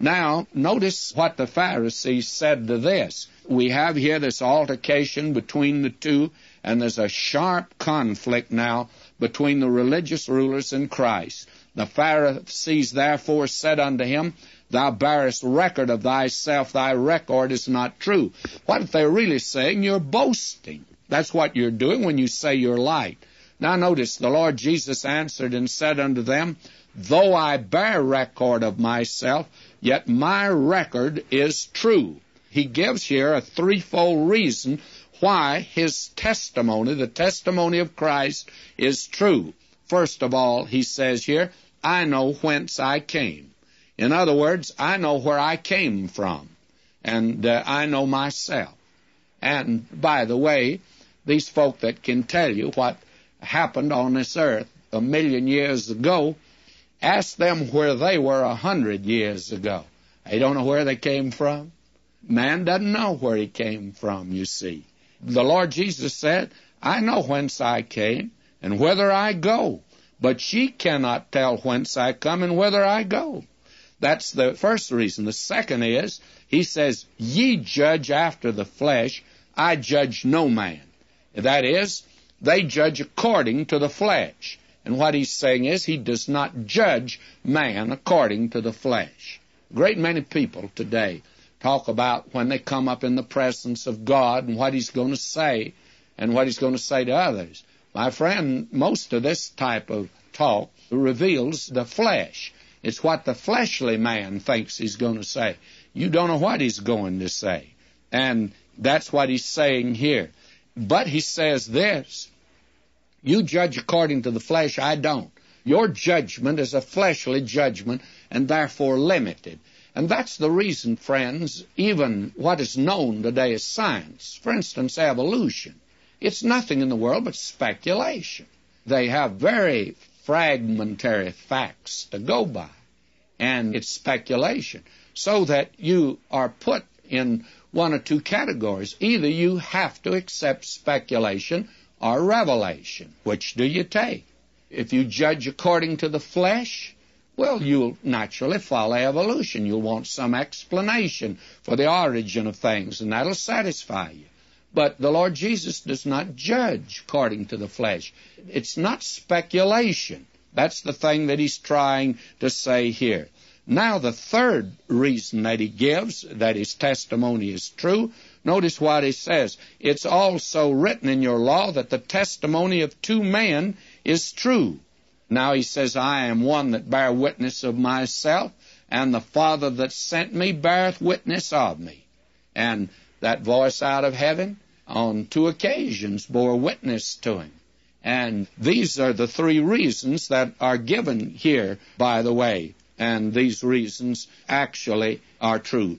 Now, notice what the Pharisees said to this. We have here this altercation between the two, and there's a sharp conflict now between the religious rulers and Christ. The Pharisees therefore said unto him, Thou bearest record of thyself, thy record is not true. What they're really saying? You're boasting. That's what you're doing when you say you're light. Now notice, the Lord Jesus answered and said unto them, Though I bear record of myself, yet my record is true. He gives here a threefold reason why his testimony, the testimony of Christ, is true. First of all, he says here, I know whence I came. In other words, I know where I came from, and uh, I know myself. And by the way, these folk that can tell you what happened on this earth a million years ago, Ask them where they were a hundred years ago. They don't know where they came from. Man doesn't know where he came from, you see. The Lord Jesus said, I know whence I came and whither I go, but she cannot tell whence I come and whither I go. That's the first reason. The second is, he says, Ye judge after the flesh, I judge no man. That is, they judge according to the flesh. And what he's saying is he does not judge man according to the flesh. A great many people today talk about when they come up in the presence of God and what he's going to say and what he's going to say to others. My friend, most of this type of talk reveals the flesh. It's what the fleshly man thinks he's going to say. You don't know what he's going to say. And that's what he's saying here. But he says this you judge according to the flesh, I don't. Your judgment is a fleshly judgment and therefore limited. And that's the reason, friends, even what is known today as science, for instance, evolution, it's nothing in the world but speculation. They have very fragmentary facts to go by, and it's speculation. So that you are put in one or two categories. Either you have to accept speculation or revelation? Which do you take? If you judge according to the flesh, well, you'll naturally follow evolution. You'll want some explanation for the origin of things, and that'll satisfy you. But the Lord Jesus does not judge according to the flesh. It's not speculation. That's the thing that he's trying to say here. Now, the third reason that he gives that his testimony is true Notice what he says. It's also written in your law that the testimony of two men is true. Now he says, I am one that bear witness of myself, and the Father that sent me beareth witness of me. And that voice out of heaven on two occasions bore witness to him. And these are the three reasons that are given here, by the way. And these reasons actually are true.